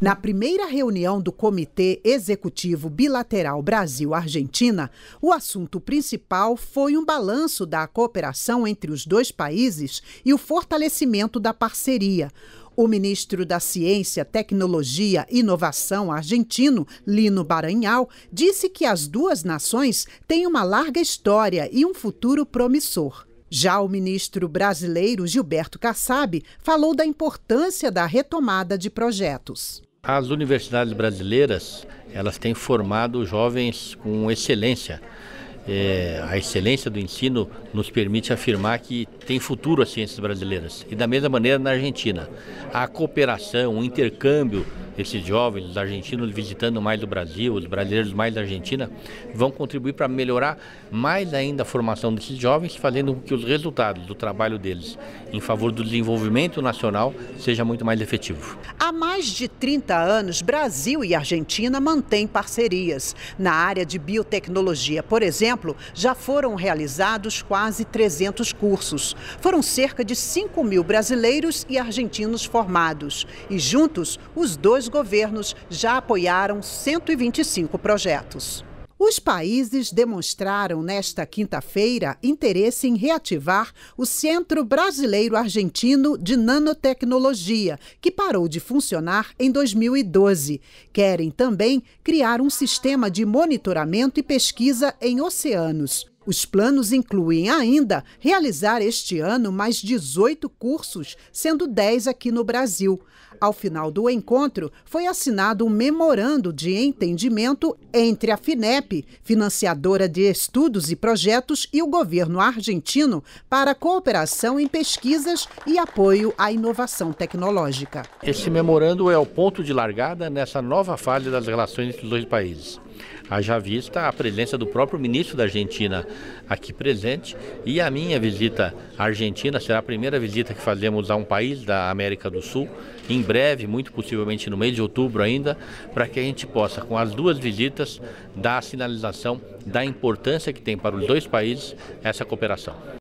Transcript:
Na primeira reunião do Comitê Executivo Bilateral Brasil-Argentina, o assunto principal foi um balanço da cooperação entre os dois países e o fortalecimento da parceria. O ministro da Ciência, Tecnologia e Inovação argentino, Lino Baranhal, disse que as duas nações têm uma larga história e um futuro promissor. Já o ministro brasileiro Gilberto Kassab falou da importância da retomada de projetos. As universidades brasileiras, elas têm formado jovens com excelência. É, a excelência do ensino nos permite afirmar que tem futuro as ciências brasileiras. E da mesma maneira na Argentina. A cooperação, o intercâmbio esses jovens, os argentinos visitando mais o Brasil, os brasileiros mais da Argentina, vão contribuir para melhorar mais ainda a formação desses jovens, fazendo com que os resultados do trabalho deles em favor do desenvolvimento nacional seja muito mais efetivo. Há mais de 30 anos, Brasil e Argentina mantêm parcerias. Na área de biotecnologia, por exemplo, já foram realizados quase 300 cursos. Foram cerca de 5 mil brasileiros e argentinos formados. E juntos, os dois os governos já apoiaram 125 projetos. Os países demonstraram nesta quinta-feira interesse em reativar o Centro Brasileiro Argentino de Nanotecnologia, que parou de funcionar em 2012. Querem também criar um sistema de monitoramento e pesquisa em oceanos. Os planos incluem ainda realizar este ano mais 18 cursos, sendo 10 aqui no Brasil. Ao final do encontro, foi assinado um memorando de entendimento entre a FINEP, financiadora de estudos e projetos, e o governo argentino para cooperação em pesquisas e apoio à inovação tecnológica. Esse memorando é o ponto de largada nessa nova fase das relações entre os dois países. Haja vista a presença do próprio ministro da Argentina aqui presente. E a minha visita à Argentina será a primeira visita que fazemos a um país da América do Sul, em breve, muito possivelmente no mês de outubro ainda, para que a gente possa, com as duas visitas, dar a sinalização da importância que tem para os dois países essa cooperação.